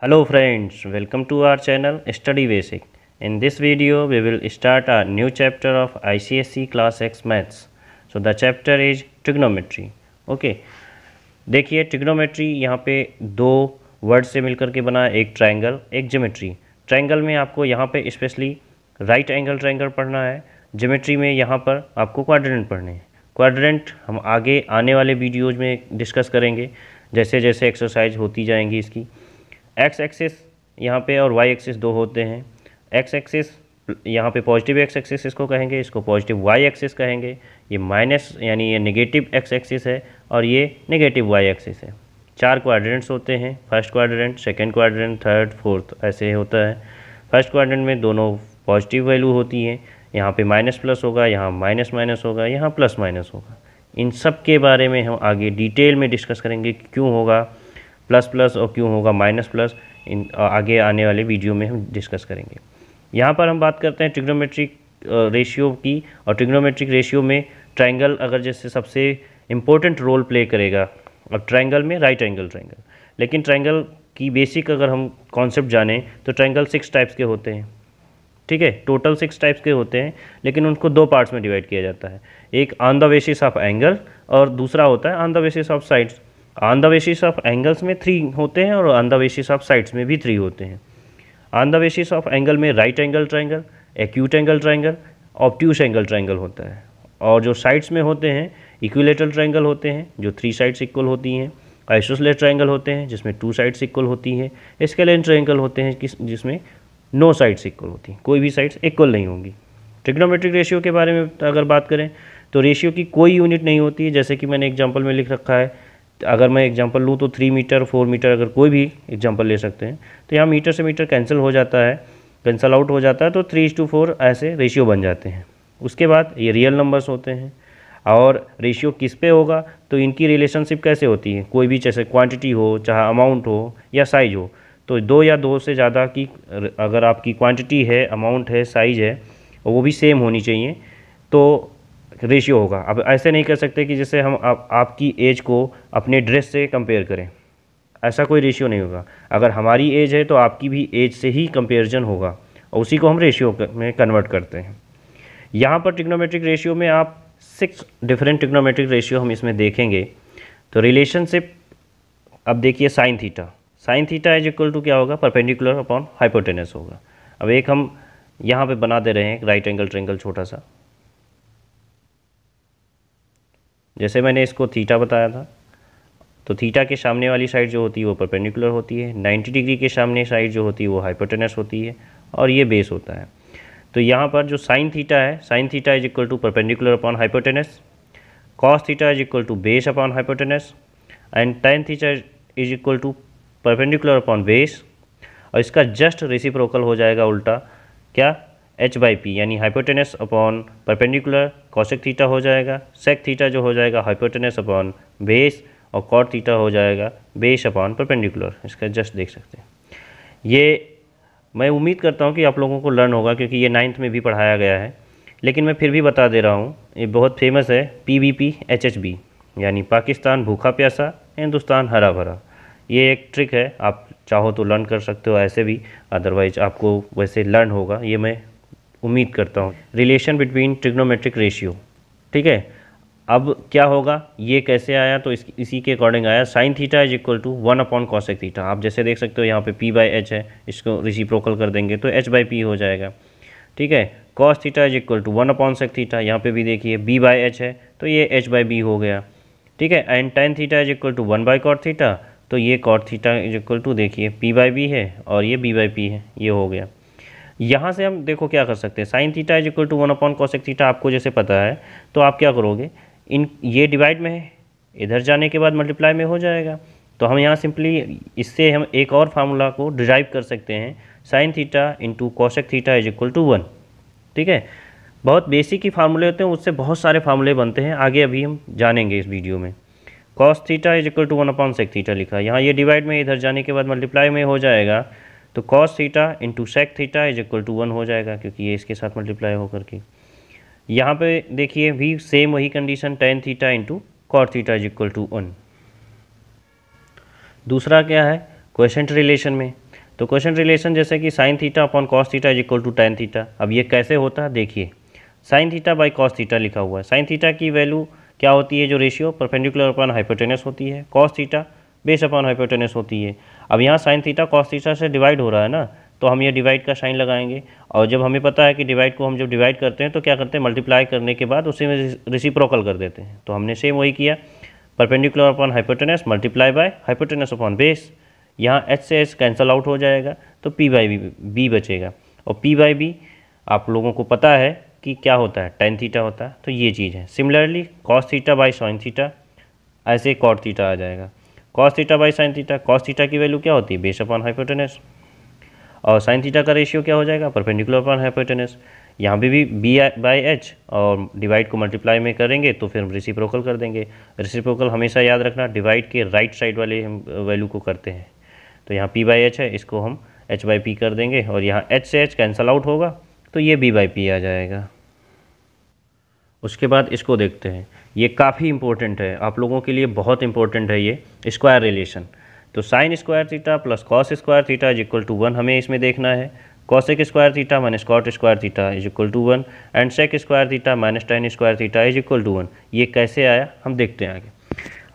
Hello friends, welcome to our channel Study Basic. In this video, we will start a new chapter of ICSC Class X Maths. So the chapter is Trigonometry. Okay. देखिए trigonometry यहाँ पे दो word से मिलकर के बना एक triangle एक जोमेट्री ट्रायंगल में आपको यहाँ पे स्पेशली राइट एंगल ट्रायंगल पढ़ना है ज्योमेट्री में यहाँ पर आपको क्वाड्रेंट पढ़ने हैं क्वाड्रेंट हम आगे आने वाले वीडियोज में डिस्कस करेंगे जैसे जैसे एक्सरसाइज होती जाएंगी इसकी एक्स एक्सिस यहाँ पे और वाई एक्सिस दो होते हैं एक्स एक्सिस यहाँ पे पॉजिटिव एक्स एक्सिस इसको कहेंगे इसको पॉजिटिव वाई एक्सिस कहेंगे ये माइनस यानी ये नेगेटिव एक्स एक्सिस है और ये नेगेटिव वाई एक्सिस है चार क्वाड्रेंट्स होते हैं first quadrant second quadrant third fourth ऐसे होता है फर्स्ट क्वाड्रेंट में दोनों पॉजिटिव वैल्यू होती हैं यहाँ पे माइनस प्लस होगा यहाँ माइनस माइनस होगा यहाँ प्लस माइनस होगा इन सब के बारे में हम आगे डिटेल में डिस्कस करेंगे क्यों होगा प्लस प्लस और क्यों होगा माइनस प्लस इन आगे आने वाले वीडियो में हम डिस्कस करेंगे यहाँ पर हम बात करते हैं ट्रिग्नोमेट्रिक रेशियो की और ट्रिग्नोमेट्रिक रेशियो में ट्राइंगल अगर जैसे सबसे इम्पोर्टेंट रोल प्ले करेगा अब ट्राइंगल में राइट एंगल ट्राइंगल लेकिन ट्राइंगल की बेसिक अगर हम कॉन्सेप्ट जाने तो ट्राइंगल सिक्स टाइप्स के होते हैं ठीक है टोटल सिक्स टाइप्स के होते हैं लेकिन उनको दो पार्ट्स में डिवाइड किया जाता है एक on the basis of angle और दूसरा होता है on the basis of sides on the basis of angles में थ्री होते हैं और on the basis of sides में भी थ्री होते हैं on the basis of angle में right angle triangle acute angle triangle obtuse angle triangle होता है और जो साइड्स में होते हैं इक्विलेटरल ट्राइंगल होते हैं जो थ्री साइड्स इक्वल होती हैं आइसोसलेट ट्राइंगल होते हैं जिसमें टू साइड्स इक्वल होती हैं स्केलेन ट्राइंगल होते हैं किस जिसमें नो साइड्स इक्वल होती हैं कोई भी साइड्स इक्वल नहीं होंगी ट्रिग्नोमेट्रिक रेशियो के बारे में अगर बात करें तो रेशियो की कोई यूनिट नहीं होती है जैसे कि मैंने एग्जाम्पल में लिख रखा है अगर मैं एग्जाम्पल लूँ तो थ्री मीटर फोर मीटर अगर कोई भी एग्जाम्पल ले सकते हैं तो यहाँ मीटर से मीटर कैंसिल हो जाता है कैंसल आउट हो जाता है तो थ्री टू फोर ऐसे रेशियो बन जाते हैं उसके बाद ये रियल नंबर्स होते हैं और रेशियो किस पे होगा तो इनकी रिलेशनशिप कैसे होती है कोई भी जैसे क्वांटिटी हो चाहे अमाउंट हो या साइज हो तो दो या दो से ज़्यादा की अगर आपकी क्वांटिटी है अमाउंट है साइज़ है वो भी सेम होनी चाहिए तो रेशियो होगा अब ऐसे नहीं कर सकते कि जैसे हम आप, आपकी एज को अपने ड्रेस से कंपेयर करें ऐसा कोई रेशियो नहीं होगा अगर हमारी एज है तो आपकी भी एज से ही कंपेरिजन होगा और उसी को हम रेशियो में कन्वर्ट करते हैं यहाँ पर टिक्नोमेट्रिक रेशियो में आप सिक्स डिफरेंट टिक्नोमेट्रिक रेशियो हम इसमें देखेंगे तो रिलेशनशिप अब देखिए sine theta sine theta is equal to क्या होगा परपेंडिकुलर अपॉन हाइपोटेनस होगा अब एक हम यहाँ पे बना दे रहे हैं राइट एंगल ट्रेंगल छोटा सा जैसे मैंने इसको थीटा बताया था तो थीटा के सामने वाली साइड जो होती है वो परपेंडिकुलर होती है 90 डिग्री के सामने साइड जो होती है वो हाइपोटेनस होती है और ये बेस होता है तो यहाँ पर जो साइन थीटा है sine theta is equal to perpendicular upon hypotenuse cos theta is equal to base upon hypotenuse and tan theta is equal to perpendicular upon base और इसका जस्ट रेसिप्रोकल हो जाएगा उल्टा क्या एच बाई पी यानी hypotenuse upon perpendicular cosec theta हो जाएगा sec theta जो हो जाएगा हाइपोटेनस अपॉन बेस और कॉट थीटा हो जाएगा बेस अपॉन परपेंडिकुलर इसका जस्ट देख सकते हैं ये मैं उम्मीद करता हूँ कि आप लोगों को लर्न होगा क्योंकि ये नाइन्थ में भी पढ़ाया गया है लेकिन मैं फिर भी बता दे रहा हूँ ये बहुत फेमस है P B P H H B यानी पाकिस्तान भूखा प्यासा हिंदुस्तान हरा भरा ये एक ट्रिक है आप चाहो तो लर्न कर सकते हो ऐसे भी अदरवाइज आपको वैसे लर्न होगा ये मैं उम्मीद करता हूँ रिलेशन बिटवीन ट्रिग्नोमेट्रिक रेशियो ठीक है अब क्या होगा ये कैसे आया तो इस, इसी के अकॉर्डिंग आया sine theta is equal to one upon cosec theta आप जैसे देख सकते हो यहाँ पे पी बाई एच है इसको रिसिप्रोकल कर देंगे तो एच बाई पी हो जाएगा ठीक है cos theta is equal to one upon sec theta यहाँ पे भी देखिए बी बाई एच है तो ये एच बाई बी हो गया ठीक है and tan theta is equal to one by cot theta तो ये cot theta is equal to देखिए पी बाई बी है और ये बी बाई पी है ये हो गया यहाँ से हम देखो क्या कर सकते हैं sine theta is equal to one upon cosec theta आपको जैसे पता है तो आप क्या करोगे इन ये डिवाइड में है इधर जाने के बाद मल्टीप्लाई में हो जाएगा तो हम यहाँ सिंपली इससे हम एक और फार्मूला को डिराइव कर सकते हैं sine theta into cosec theta is equal to one ठीक है बहुत बेसिक ही फार्मूले होते हैं उससे बहुत सारे फार्मूले बनते हैं आगे अभी हम जानेंगे इस वीडियो में cos theta is equal to one upon sec theta लिखा यहाँ ये डिवाइड में इधर जाने के बाद मल्टीप्लाई में हो जाएगा तो cos theta into sec theta is equal to one हो जाएगा क्योंकि ये इसके साथ मल्टीप्लाई होकर के यहाँ पे देखिए भी सेम वही condition tan theta into cot theta is equal to one दूसरा क्या है क्वेश्चन रिलेशन में तो क्वेश्चन रिलेशन जैसे कि sine theta upon cos theta is equal to tan theta अब ये कैसे होता है देखिए sine theta by cos theta लिखा हुआ है साइन थीटा की वैल्यू क्या होती है जो रेशियो परपेंडिकुलर अपन हाइपोटेनस होती है cos theta base upon hypotenuse होती है अब यहाँ साइन थीटा कॉस थीटा से डिवाइड हो रहा है ना तो हम ये डिवाइड का साइन लगाएंगे और जब हमें पता है कि डिवाइड को हम जब डिवाइड करते हैं तो क्या करते हैं मल्टीप्लाई करने के बाद उसी में रिसिप्रोकल कर देते हैं तो हमने सेम वही किया perpendicular upon hypotenuse multiply by hypotenuse upon base यहाँ एच से एच कैंसल आउट हो जाएगा तो पी बाई बी बचेगा और पी बाई बी आप लोगों को पता है कि क्या होता है टेन थीटा होता है तो ये चीज़ है similarly cos theta by sine theta ऐसे कॉट थीटा आ जाएगा cos theta by sine theta cos theta की वैल्यू क्या होती है बेस अपॉन हाइपोटेनस और साइन थीटा का रेशियो क्या हो जाएगा परपेंडिकुलर अपॉन हाइपोटेनस यहाँ भी बी बाई एच और डिवाइड को मल्टीप्लाई में करेंगे तो फिर हम रिसिप्रोकल कर देंगे रिसिप्रोकल हमेशा याद रखना डिवाइड के राइट साइड वाले हम वैल्यू को करते हैं तो यहाँ पी बाई एच है इसको हम एच बाई पी कर देंगे और यहाँ एच से एच कैंसल आउट होगा तो ये बी बाई पी आ जाएगा उसके बाद इसको देखते हैं ये काफ़ी इंपॉर्टेंट है आप लोगों के लिए बहुत इंपॉर्टेंट है ये स्क्वायर रिलेशन तो sine square theta plus cos square theta is equal to one हमें इसमें देखना है cosec square theta minus cot square theta is equal to one and sec square theta minus tan square theta is equal to one ये कैसे आया हम देखते हैं आगे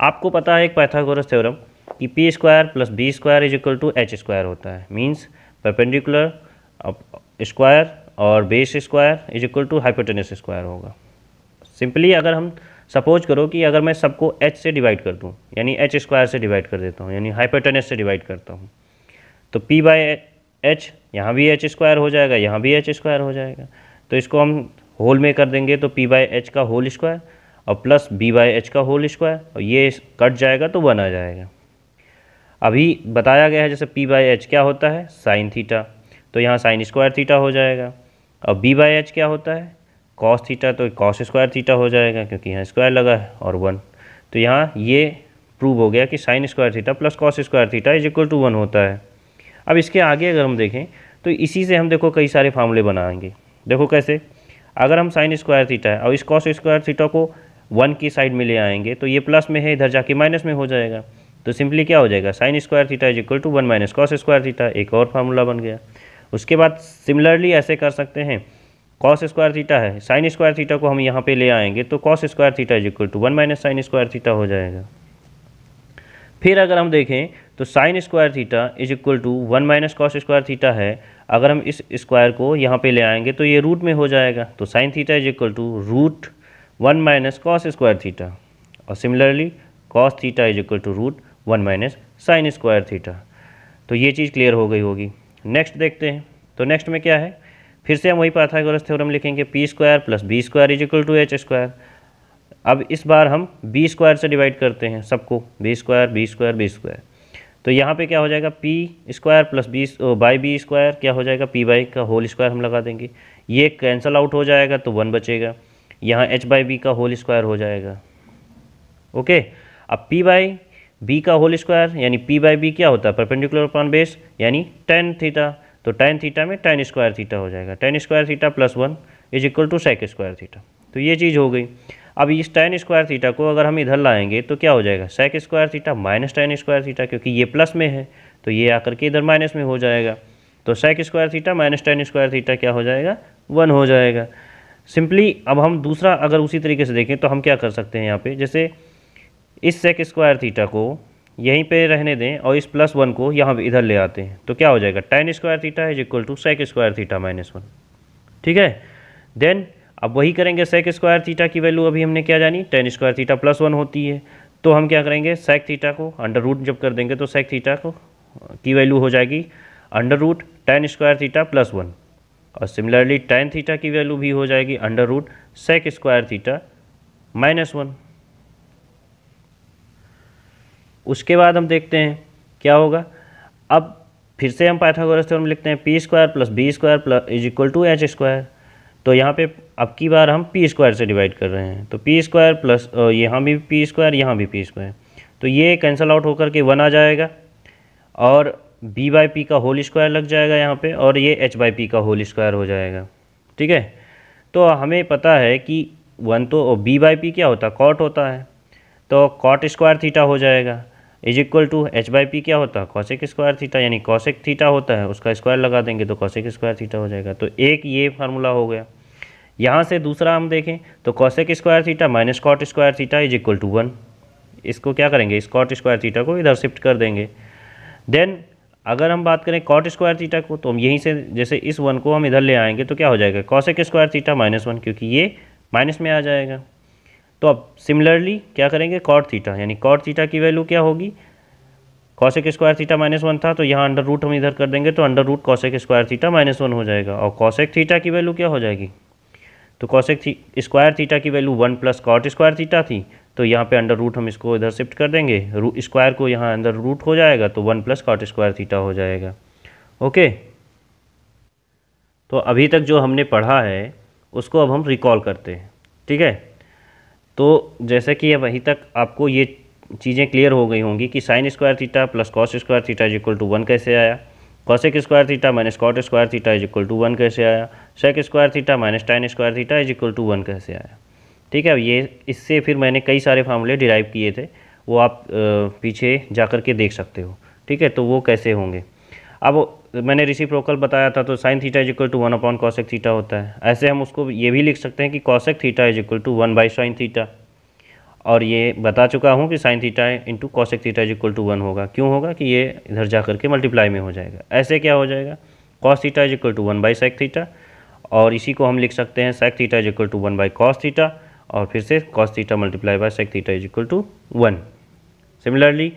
आपको पता है एक पैथागोरस थ्योरम कि P square plus B square is equal to H square होता है मीन्स परपेंडिकुलर स्क्वायर और base square is equal to hypotenuse square होगा सिंपली अगर हम सपोज करो कि अगर मैं सबको एच से डिवाइड कर दूँ यानी एच स्क्वायर से डिवाइड कर देता हूँ यानी हाइपरटेनस से डिवाइड करता हूँ तो पी बाय एच यहाँ भी एच स्क्वायर हो जाएगा यहाँ भी एच स्क्वायर हो जाएगा तो इसको हम होल में कर देंगे तो पी बाय एच का होल स्क्वायर और प्लस बी बाय एच का होल स्क्वायर और ये कट जाएगा तो बना आ जाएगा अभी बताया गया है जैसे पी बाई एच क्या होता है साइन थीटा तो यहाँ साइन स्क्वायर थीटा हो जाएगा और बी बाई एच क्या होता है कॉस थीटा तो कॉस स्क्वायर थीटा हो जाएगा क्योंकि यहाँ स्क्वायर लगा है और वन तो यहाँ ये प्रूव हो गया कि sine square theta plus cos square theta is equal to one होता है अब इसके आगे अगर हम देखें तो इसी से हम देखो कई सारे फार्मूले बनाएंगे देखो कैसे अगर हम साइन स्क्वायर थीटा है और इस कॉस स्क्वायर थीटा को वन की साइड में ले आएंगे तो ये प्लस में है इधर जाके माइनस में हो जाएगा तो सिंपली क्या हो जाएगा sine square theta is equal to one minus cos square theta एक और फार्मूला बन गया उसके बाद सिमिलरली ऐसे कर सकते हैं कॉस स्क्वायर थीटा है साइन स्क्वायर थीटा को हम यहाँ पे ले आएंगे तो cos square theta is equal to one minus sine square theta हो जाएगा फिर अगर हम देखें तो sine square theta is equal to one minus cos square theta है अगर हम इस स्क्वायर को यहाँ पे ले आएंगे तो ये रूट में हो जाएगा तो sine theta is equal to root one minus cos square theta और similarly cos theta is equal to root one minus sine square theta तो ये चीज़ क्लियर हो गई होगी नेक्स्ट देखते हैं तो नेक्स्ट में क्या है फिर से हम वही पाथागोरस थ्योरम लिखेंगे P square plus B square is equal to H square अब इस बार हम बी स्क्वायर से डिवाइड करते हैं सबको B square B square B square तो यहाँ पे क्या हो जाएगा P square plus B by B square क्या हो जाएगा पी बाई का होल स्क्वायर हम लगा देंगे ये कैंसल आउट हो जाएगा तो वन बचेगा यहाँ एच बाई बी का होल स्क्वायर हो जाएगा ओके अब पी बाई बी का होल स्क्वायर यानी पी बाई बी क्या होता है परपेंडिकुलर अपॉन बेस यानी टेन थीटा तो टेन थीटा में टेन स्क्वायर थीटा हो जाएगा tan square theta plus one is equal to sec square theta तो ये चीज़ हो गई अब इस टेन स्क्वायर थीटा को अगर हम इधर लाएंगे तो क्या हो जाएगा sec square theta minus tan square theta क्योंकि ये प्लस में है तो ये आकर के इधर माइनस में हो जाएगा तो sec square theta minus tan square theta क्या हो जाएगा वन हो जाएगा सिंपली अब हम दूसरा अगर उसी तरीके से देखें तो हम क्या कर सकते हैं यहाँ पे जैसे इस सेक स्क्वायर थीटा को यहीं पे रहने दें और इस प्लस वन को यहाँ इधर ले आते हैं तो क्या हो जाएगा tan square theta is equal to sec square theta minus one ठीक है देन अब वही करेंगे सेक स्क्वायर थीटा की वैल्यू अभी हमने क्या जानी tan square theta plus one होती है तो हम क्या करेंगे सेक थीटा को अंडर रूट जब कर देंगे तो सेक थीटा को की वैल्यू हो जाएगी under root tan square theta plus one और सिमिलरली टेन थीटा की वैल्यू भी हो जाएगी under root sec square theta minus one उसके बाद हम देखते हैं क्या होगा अब फिर से हम पाइथागोरस थ्योरम लिखते हैं P square plus B square plus is equal to H square तो यहाँ पे अब की बार हम पी स्क्वायर से डिवाइड कर रहे हैं तो पी स्क्वायर प्लस यहाँ भी पी स्क्वायर यहाँ भी पी स्क्वायर तो ये कैंसल आउट होकर के वन आ जाएगा और बी बाई पी का होल स्क्वायर लग जाएगा यहाँ पे और ये एच बाई पी का होल स्क्वायर हो जाएगा ठीक है तो हमें पता है कि वन तो बी बाई पी क्या होता है कॉट होता है तो कॉट स्क्वायर थीटा हो जाएगा is equal to H by P क्या होता है कौशिक स्क्वायर थीटा यानी कौशिक थीटा होता है उसका स्क्वायर लगा देंगे तो कौशिक स्क्वायर थीटा हो जाएगा तो एक ये फार्मूला हो गया यहाँ से दूसरा हम देखें तो cosec square theta minus cot square theta is equal to one इसको क्या करेंगे इस कॉट स्क्वायर थीटा को इधर शिफ्ट कर देंगे देन अगर हम बात करें कॉट स्क्वायर थीटा को तो हम यहीं से जैसे इस वन को हम इधर ले आएंगे तो क्या हो जाएगा cosec square theta minus one क्योंकि ये माइनस में आ जाएगा तो अब सिमिलरली क्या करेंगे कॉट थीटा यानी कॉट थीटा की वैल्यू क्या होगी cosec square theta minus one था तो यहाँ अंडर रूट हम इधर कर देंगे तो under root cosec square theta minus one हो जाएगा और कॉसेक थीटा की वैल्यू क्या हो जाएगी तो कॉसेक थी स्क्वायर थीटा की value one plus cot square theta थी तो यहाँ पे अंडर रूट हम इसको इधर शिफ्ट कर देंगे स्क्वायर को यहाँ अंडर रूट हो जाएगा तो one plus cot square theta हो जाएगा ओके तो अभी तक जो हमने पढ़ा है उसको अब हम रिकॉल करते हैं ठीक है तो जैसे कि अब वहीं तक आपको ये चीज़ें क्लियर हो गई होंगी कि sine square theta plus cos square theta is equal to one कैसे आया cosec square theta minus cot square theta is equal to one कैसे आया sec square theta minus tan square theta is equal to one कैसे आया ठीक है ये इससे फिर मैंने कई सारे फार्मूले डिराइव किए थे वो आप पीछे जा कर के देख सकते हो ठीक है तो वो कैसे होंगे अब मैंने रिसिप्रोकल बताया था तो sine theta is equal to one upon cosec theta होता है ऐसे हम उसको ये भी लिख सकते हैं कि cosec theta is equal to one by sine theta और ये बता चुका हूँ कि sine theta into cosec theta is equal to one होगा क्यों होगा कि ये इधर जा करके मल्टीप्लाई में हो जाएगा ऐसे क्या हो जाएगा cos theta is equal to one by sec theta और इसी को हम लिख सकते हैं sec theta is equal to one by cos theta और फिर से cos theta multiply by sec theta is equal to one similarly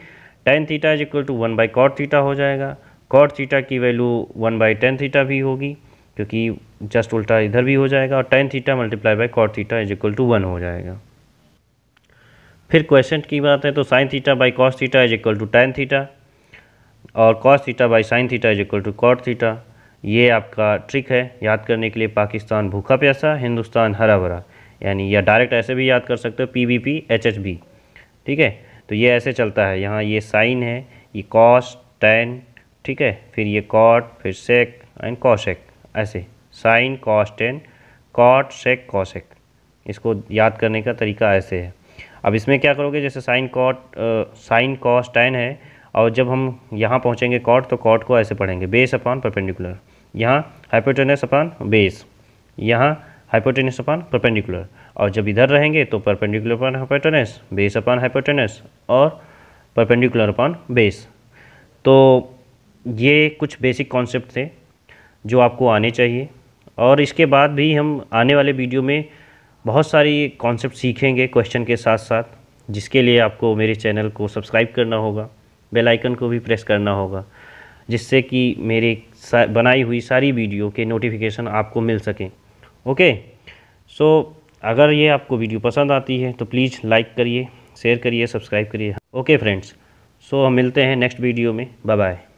tan theta is equal to one by cot theta हो जाएगा कॉट थीटा की value one by tan theta भी होगी क्योंकि just उल्टा इधर भी हो जाएगा और tan theta multiply by cot theta is equal to one हो जाएगा फिर क्वेश्चन की बात है तो sine theta by cos theta is equal to tan theta और cos theta by sine theta is equal to cot theta ये आपका ट्रिक है याद करने के लिए पाकिस्तान भूखा प्यासा हिंदुस्तान हरा भरा यानी या डायरेक्ट ऐसे भी याद कर सकते हो P B P H H B ठीक है तो ये ऐसे चलता है यहाँ ये साइन है ये कॉस टेन ठीक है फिर ये कॉट फिर सेक एंड कॉशेक ऐसे sine cos and cot sec cosec इसको याद करने का तरीका ऐसे है अब इसमें क्या करोगे जैसे sine cot sine cos tan है और जब हम यहाँ पहुँचेंगे कॉट तो कॉट को ऐसे पढ़ेंगे बेस अपॉन परपेंडिकुलर यहाँ हाइपोटेनस अपॉन बेस यहाँ हाइपोटेनस अपॉन परपेंडिकुलर और जब इधर रहेंगे तो perpendicular upon hypotenuse base upon hypotenuse और परपेंडिकुलर अपॉन बेस तो ये कुछ बेसिक कॉन्सेप्ट थे जो आपको आने चाहिए और इसके बाद भी हम आने वाले वीडियो में बहुत सारी कॉन्सेप्ट सीखेंगे क्वेश्चन के साथ साथ जिसके लिए आपको मेरे चैनल को सब्सक्राइब करना होगा बेल आइकन को भी प्रेस करना होगा जिससे कि मेरे बनाई हुई सारी वीडियो के नोटिफिकेशन आपको मिल सकें ओके सो अगर ये आपको वीडियो पसंद आती है तो प्लीज़ लाइक करिए शेयर करिए सब्सक्राइब करिए ओके फ्रेंड्स सो हम मिलते हैं नेक्स्ट वीडियो में बाय बाय